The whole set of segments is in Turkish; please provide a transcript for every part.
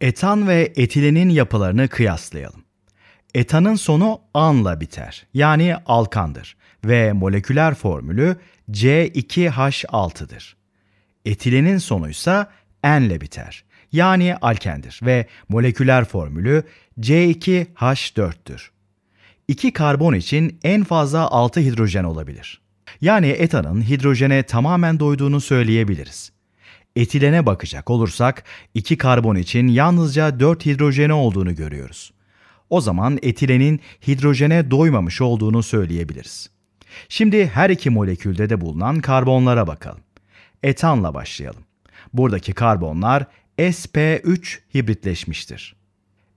Etan ve etilenin yapılarını kıyaslayalım. Etanın sonu anla biter yani alkandır ve moleküler formülü C2H6'dır. Etilenin sonu ise enle biter yani alkendir ve moleküler formülü C2H4'tür. İki karbon için en fazla 6 hidrojen olabilir. Yani etanın hidrojene tamamen doyduğunu söyleyebiliriz. Etilene bakacak olursak iki karbon için yalnızca 4 hidrojeni olduğunu görüyoruz. O zaman etilenin hidrojene doymamış olduğunu söyleyebiliriz. Şimdi her iki molekülde de bulunan karbonlara bakalım. Etanla başlayalım. Buradaki karbonlar sp3 hibritleşmiştir.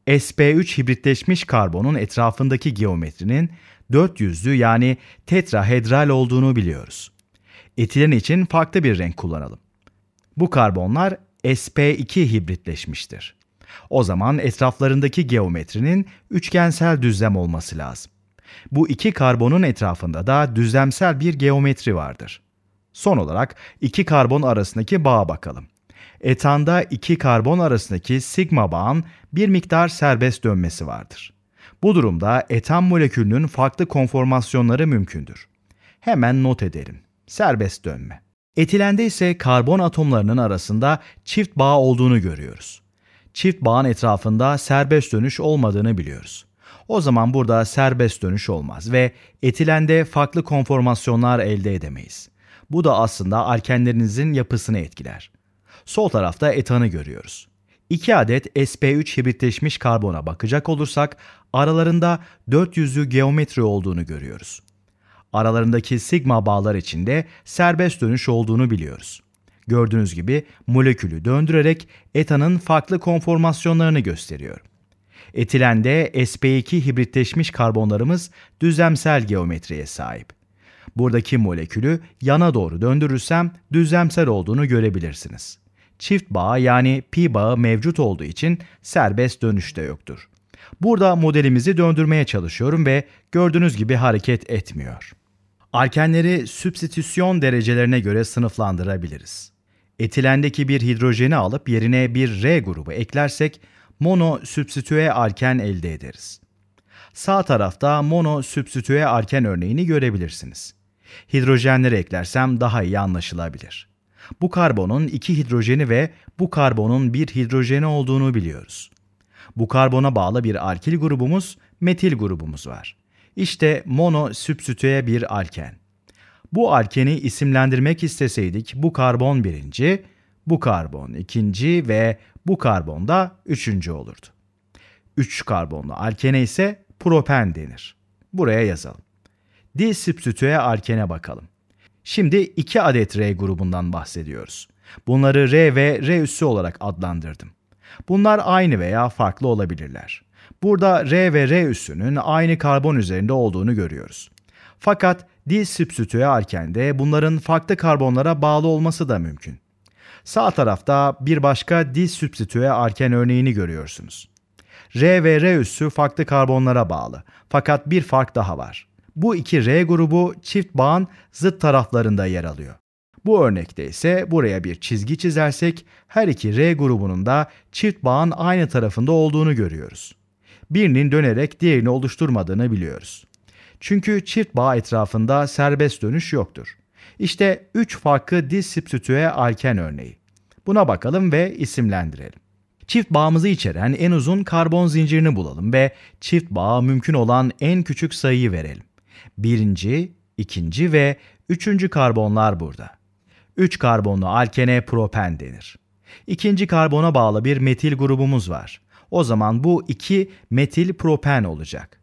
sp3 hibritleşmiş karbonun etrafındaki geometrinin yüzlü yani tetrahedral olduğunu biliyoruz. Etilen için farklı bir renk kullanalım. Bu karbonlar sp2 hibritleşmiştir. O zaman etraflarındaki geometrinin üçgensel düzlem olması lazım. Bu iki karbonun etrafında da düzlemsel bir geometri vardır. Son olarak iki karbon arasındaki bağa bakalım. Etanda iki karbon arasındaki sigma bağın bir miktar serbest dönmesi vardır. Bu durumda etan molekülünün farklı konformasyonları mümkündür. Hemen not edelim. Serbest dönme. Etilende ise karbon atomlarının arasında çift bağ olduğunu görüyoruz. Çift bağın etrafında serbest dönüş olmadığını biliyoruz. O zaman burada serbest dönüş olmaz ve etilende farklı konformasyonlar elde edemeyiz. Bu da aslında alkenlerinizin yapısını etkiler. Sol tarafta etanı görüyoruz. İki adet sp3 hibritleşmiş karbona bakacak olursak aralarında 400'lü geometri olduğunu görüyoruz aralarındaki sigma bağlar içinde serbest dönüş olduğunu biliyoruz. Gördüğünüz gibi molekülü döndürerek etanın farklı konformasyonlarını gösteriyor. Etilende sp2 hibritleşmiş karbonlarımız düzlemsel geometriye sahip. Buradaki molekülü yana doğru döndürürsem düzlemsel olduğunu görebilirsiniz. Çift bağ yani pi bağı mevcut olduğu için serbest dönüş de yoktur. Burada modelimizi döndürmeye çalışıyorum ve gördüğünüz gibi hareket etmiyor. Alkenleri substitüsyon derecelerine göre sınıflandırabiliriz. Etilendeki bir hidrojeni alıp yerine bir R grubu eklersek mono sübstitüe alken elde ederiz. Sağ tarafta mono sübstitüe alken örneğini görebilirsiniz. Hidrojenleri eklersem daha iyi anlaşılabilir. Bu karbonun iki hidrojeni ve bu karbonun bir hidrojeni olduğunu biliyoruz. Bu karbona bağlı bir alkil grubumuz, metil grubumuz var. İşte mono sübstitüye bir alken. Bu alkeni isimlendirmek isteseydik bu karbon birinci, bu karbon ikinci ve bu karbon da üçüncü olurdu. Üç karbonlu alkene ise propen denir. Buraya yazalım. Di Disübstitüe alkene bakalım. Şimdi iki adet R grubundan bahsediyoruz. Bunları R ve R üssü olarak adlandırdım. Bunlar aynı veya farklı olabilirler. Burada R ve R üssünün aynı karbon üzerinde olduğunu görüyoruz. Fakat disubstitüerken de bunların farklı karbonlara bağlı olması da mümkün. Sağ tarafta bir başka disubstitüe arken örneğini görüyorsunuz. R ve R üssü farklı karbonlara bağlı. Fakat bir fark daha var. Bu iki R grubu çift bağın zıt taraflarında yer alıyor. Bu örnekte ise buraya bir çizgi çizersek her iki R grubunun da çift bağın aynı tarafında olduğunu görüyoruz birinin dönerek diğerini oluşturmadığını biliyoruz. Çünkü çift bağ etrafında serbest dönüş yoktur. İşte 3 farklı disiptütüe alken örneği. Buna bakalım ve isimlendirelim. Çift bağımızı içeren en uzun karbon zincirini bulalım ve çift bağa mümkün olan en küçük sayıyı verelim. Birinci, ikinci ve üçüncü karbonlar burada. 3 karbonlu alkene propen denir. İkinci karbona bağlı bir metil grubumuz var. O zaman bu 2 metil propen olacak.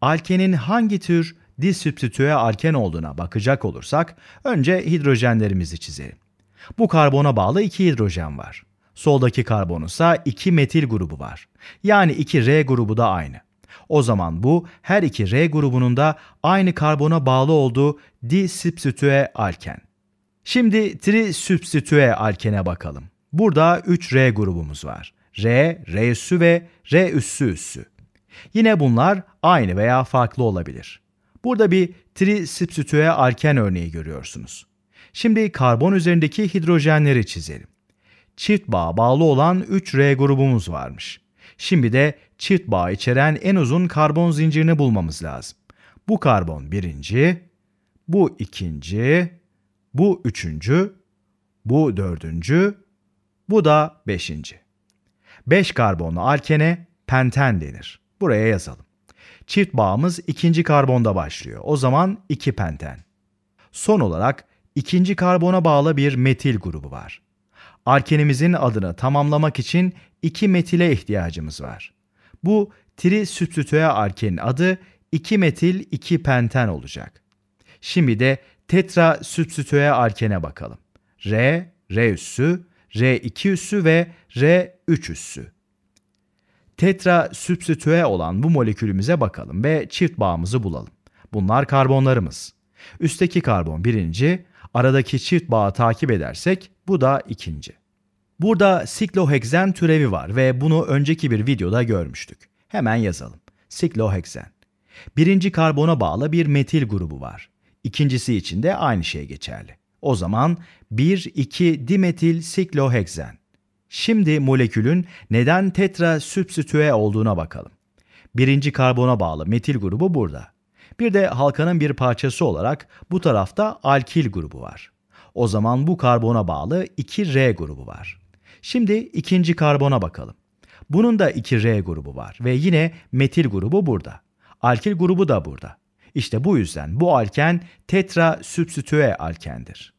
Alkenin hangi tür disübstitüe alken olduğuna bakacak olursak önce hidrojenlerimizi çizelim. Bu karbona bağlı 2 hidrojen var. Soldaki karbonun ise 2 metil grubu var. Yani 2 R grubu da aynı. O zaman bu her iki R grubunun da aynı karbona bağlı olduğu disübstitüe alken. Şimdi trisübstitüe alkene bakalım. Burada 3R grubumuz var. R, R üssü ve R üssü üssü. Yine bunlar aynı veya farklı olabilir. Burada bir trisubstitüe alken örneği görüyorsunuz. Şimdi karbon üzerindeki hidrojenleri çizelim. Çift bağ bağlı olan 3R grubumuz varmış. Şimdi de çift bağ içeren en uzun karbon zincirini bulmamız lazım. Bu karbon birinci, bu ikinci, bu üçüncü, bu dördüncü, bu da beşinci. 5 karbonlu alkene penten denir. Buraya yazalım. Çift bağımız ikinci karbonda başlıyor. O zaman 2 penten. Son olarak ikinci karbona bağlı bir metil grubu var. Alkenimizin adını tamamlamak için 2 metile ihtiyacımız var. Bu tri trisübstitüe alkenin adı 2 metil 2 penten olacak. Şimdi de tetra sübstitüe alkene bakalım. R, R üssü, R2 üssü ve R3 üssü. Tetra sübstitüe olan bu molekülümüze bakalım ve çift bağımızı bulalım. Bunlar karbonlarımız. Üstteki karbon birinci, aradaki çift bağı takip edersek bu da ikinci. Burada sikloheksen türevi var ve bunu önceki bir videoda görmüştük. Hemen yazalım. Sikloheksen. Birinci karbona bağlı bir metil grubu var. İkincisi için de aynı şey geçerli. O zaman 1,2 dimetil sikloheksen. Şimdi molekülün neden tetra sübstitüe olduğuna bakalım. Birinci karbona bağlı metil grubu burada. Bir de halkanın bir parçası olarak bu tarafta alkil grubu var. O zaman bu karbona bağlı 2R grubu var. Şimdi ikinci karbona bakalım. Bunun da 2R grubu var ve yine metil grubu burada. Alkil grubu da burada. İşte bu yüzden bu alken tetra substitue alkendir.